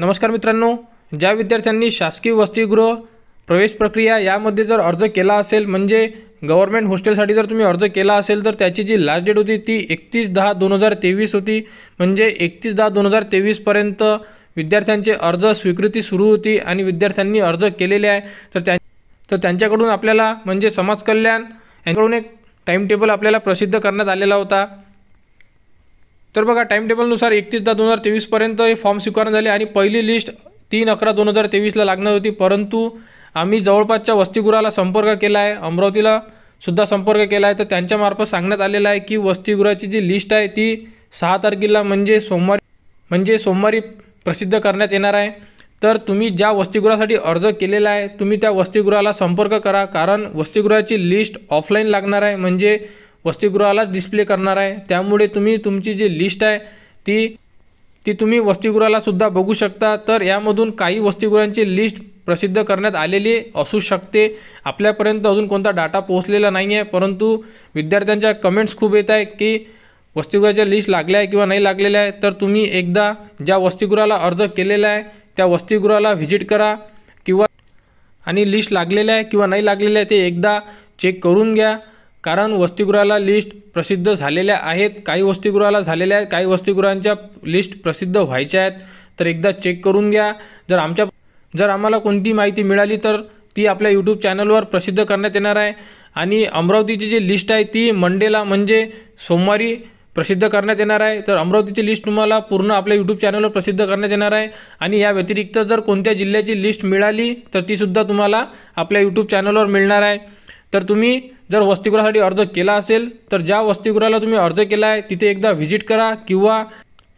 नमस्कार मित्रांनो ज्या विद्यार्थ्यांनी शासकीय वसतिगृह प्रवेश प्रक्रिया यामध्ये जर अर्ज केला असेल म्हणजे गव्हर्मेंट हॉस्टेलसाठी जर तुम्ही अर्ज केला असेल तर त्याची जी लास्ट डेट होती ती एकतीस दहा दोन हजार तेवीस होती म्हणजे एकतीस दहा दोन हजार तेवीसपर्यंत विद्यार्थ्यांचे अर्ज स्वीकृती सुरू होती आणि विद्यार्थ्यांनी अर्ज केलेले आहे तर त्या तर त्यांच्याकडून आपल्याला म्हणजे समाज कल्याण यांच्याकडून एक टाईम टेबल आपल्याला प्रसिद्ध करण्यात आलेला होता तर बघा टाइम टेबलनुसार एकतीस दहा दोन हजार तेवीसपर्यंत हे फॉर्म स्वीकारण्यात झाले आणि पहिली लिस्ट तीन अकरा दोन हजार तेवीसला लागणार होती परंतु आम्ही जवळपासच्या वसतिगृहाला संपर्क केला आहे अमरावतीला सुद्धा संपर्क केला आहे तर त्यांच्यामार्फत सांगण्यात आलेलं आहे की वसतिगृहाची जी लिस्ट आहे ती सहा तारखेला म्हणजे सोमवारी म्हणजे सोमवारी प्रसिद्ध करण्यात येणार आहे तर तुम्ही ज्या वसतिगृहासाठी अर्ज केलेला आहे तुम्ही त्या वसतिगृहाला संपर्क करा कारण वसतिगृहाची लिस्ट ऑफलाईन लागणार आहे म्हणजे वसतिगृहाला डिस्प्ले करणार आहे त्यामुळे तुम्ही तुमची जी लिस्ट आहे ती ती तुम्ही वसतिगृहालासुद्धा बघू शकता तर यामधून काही वसतिगृहांची लिस्ट प्रसिद्ध करण्यात आलेली असू शकते आपल्यापर्यंत अजून कोणता डाटा पोहोचलेला नाही आहे परंतु विद्यार्थ्यांच्या कमेंट्स खूप येत आहे की वसतिगृहाच्या लिस्ट लागल्या आहे किंवा नाही लागलेल्या आहे तर तुम्ही एकदा ज्या वसतिगृहाला अर्ज केलेला आहे त्या वसतिगृहाला व्हिजिट करा किंवा आणि लिस्ट लागलेलं आहे किंवा नाही लागलेलं आहे ते एकदा चेक करून घ्या कारण वसतिगृहाला लिस्ट प्रसिद्ध झालेल्या आहेत काही वसतिगृहाला झालेल्या आहेत काही वसतिगृहांच्या लिस्ट प्रसिद्ध व्हायच्या आहेत तर एकदा चेक करून घ्या जर आमच्या जर आम्हाला कोणती माहिती मिळाली तर ती आपल्या यूट्यूब चॅनलवर प्रसिद्ध करण्यात येणार आहे आणि अमरावतीची जी लिस्ट आहे ती मंडेला म्हणजे सोमवारी प्रसिद्ध करण्यात येणार आहे तर अमरावतीची लिस्ट तुम्हाला पूर्ण आपल्या यूट्यूब चॅनलवर प्रसिद्ध करण्यात येणार आहे आणि या व्यतिरिक्त जर कोणत्या जिल्ह्याची लिस्ट मिळाली तर तीसुद्धा तुम्हाला आपल्या यूट्यूब चॅनलवर मिळणार आहे तर तुम्ही जर वसतिगृहासाठी अर्ज केला असेल तर ज्या वसतिगृहाला तुम्ही अर्ज केला आहे तिथे एकदा व्हिजिट करा किंवा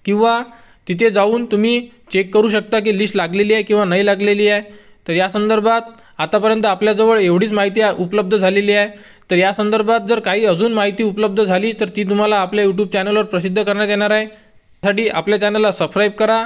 किंवा तिथे जाऊन तुम्ही चेक करू शकता की लिस्ट लागलेली आहे किंवा नाही लागलेली आहे तर या संदर्भात आतापर्यंत आपल्याजवळ एवढीच माहिती उपलब्ध झालेली आहे तर या संदर्भात जर काही अजून माहिती उपलब्ध झाली तर ती तुम्हाला आपल्या यूट्यूब चॅनलवर प्रसिद्ध करण्यात येणार आहे त्यासाठी आपल्या चॅनलला सबस्क्राईब करा